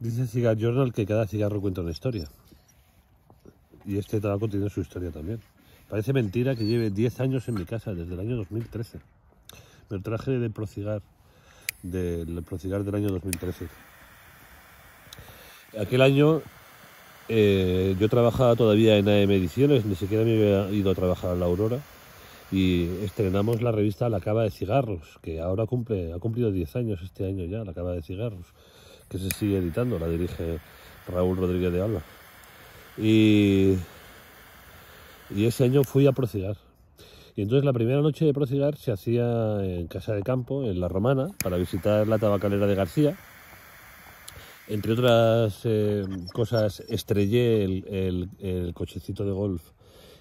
Dice Cigar Journal que cada cigarro cuenta una historia. Y este tabaco tiene su historia también. Parece mentira que lleve 10 años en mi casa, desde el año 2013. Me traje de Procigar, del Procigar del año 2013. Aquel año eh, yo trabajaba todavía en AM Ediciones, ni siquiera me había ido a trabajar a la Aurora y estrenamos la revista La Cava de Cigarros, que ahora cumple, ha cumplido 10 años este año ya, La Cava de Cigarros que se sigue editando, la dirige Raúl Rodríguez de Alba. Y, ese año fui a procigar. Y entonces la primera noche de procigar se hacía en Casa de Campo, en La Romana, para visitar la tabacalera de García. Entre otras eh, cosas, estrellé el, cochecito de golf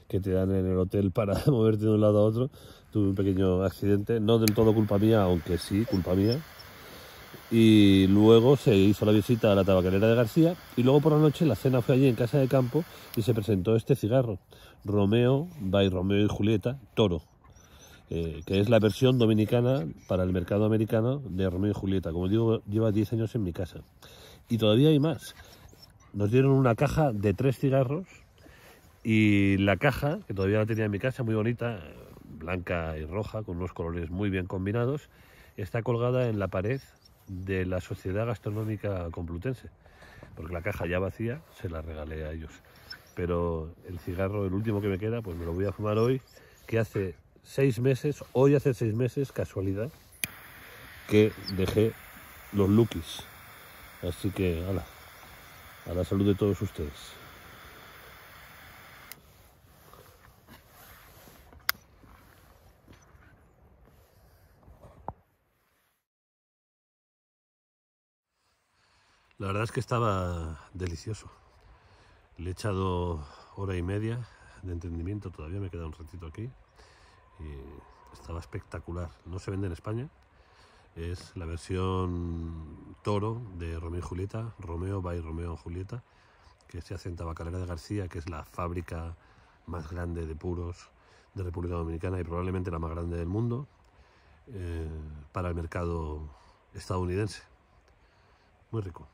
que te dan en el hotel para moverte de un lado a otro. Tuve un pequeño accidente, no del todo culpa mía, aunque sí, culpa mía y luego se hizo la visita a la tabacalera de García y luego por la noche la cena fue allí en casa de campo y se presentó este cigarro, Romeo by Romeo y Julieta Toro, eh, que es la versión dominicana para el mercado americano de Romeo y Julieta. Como digo, lleva 10 años en mi casa. Y todavía hay más. Nos dieron una caja de tres cigarros y la caja, que todavía la tenía en mi casa, muy bonita, blanca y roja, con unos colores muy bien combinados, está colgada en la pared de la Sociedad Gastronómica Complutense, porque la caja ya vacía se la regalé a ellos. Pero el cigarro, el último que me queda, pues me lo voy a fumar hoy, que hace seis meses, hoy hace seis meses, casualidad, que dejé los lookies. Así que, ala, a la salud de todos ustedes. La verdad es que estaba delicioso. Le he echado hora y media de entendimiento, todavía me queda un ratito aquí. Y estaba espectacular. No se vende en España. Es la versión toro de Romeo y Julieta, Romeo by Romeo y Julieta, que se hace en Tabacalera de García, que es la fábrica más grande de puros de República Dominicana y probablemente la más grande del mundo eh, para el mercado estadounidense. Muy rico.